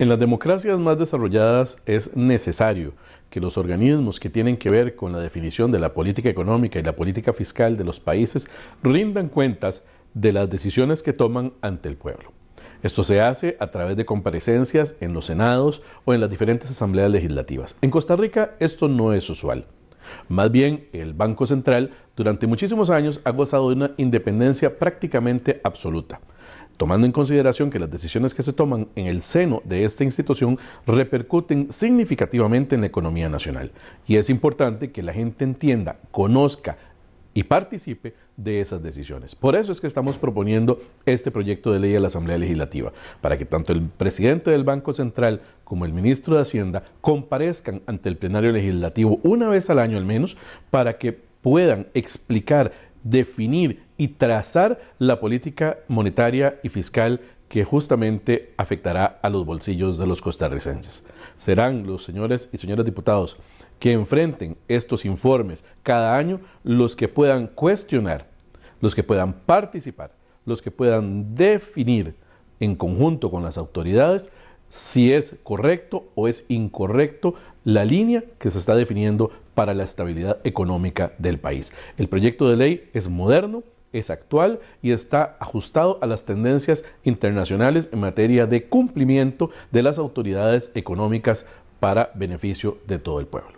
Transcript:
En las democracias más desarrolladas es necesario que los organismos que tienen que ver con la definición de la política económica y la política fiscal de los países rindan cuentas de las decisiones que toman ante el pueblo. Esto se hace a través de comparecencias en los senados o en las diferentes asambleas legislativas. En Costa Rica esto no es usual. Más bien, el Banco Central durante muchísimos años ha gozado de una independencia prácticamente absoluta tomando en consideración que las decisiones que se toman en el seno de esta institución repercuten significativamente en la economía nacional. Y es importante que la gente entienda, conozca y participe de esas decisiones. Por eso es que estamos proponiendo este proyecto de ley a la Asamblea Legislativa, para que tanto el presidente del Banco Central como el ministro de Hacienda comparezcan ante el plenario legislativo una vez al año al menos, para que puedan explicar definir y trazar la política monetaria y fiscal que justamente afectará a los bolsillos de los costarricenses. Serán los señores y señoras diputados que enfrenten estos informes cada año los que puedan cuestionar, los que puedan participar, los que puedan definir en conjunto con las autoridades si es correcto o es incorrecto la línea que se está definiendo para la estabilidad económica del país. El proyecto de ley es moderno, es actual y está ajustado a las tendencias internacionales en materia de cumplimiento de las autoridades económicas para beneficio de todo el pueblo.